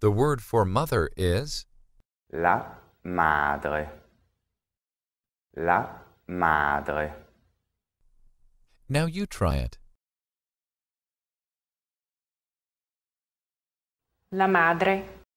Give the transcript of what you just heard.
The word for mother is la madre. La madre. Now you try it. La madre.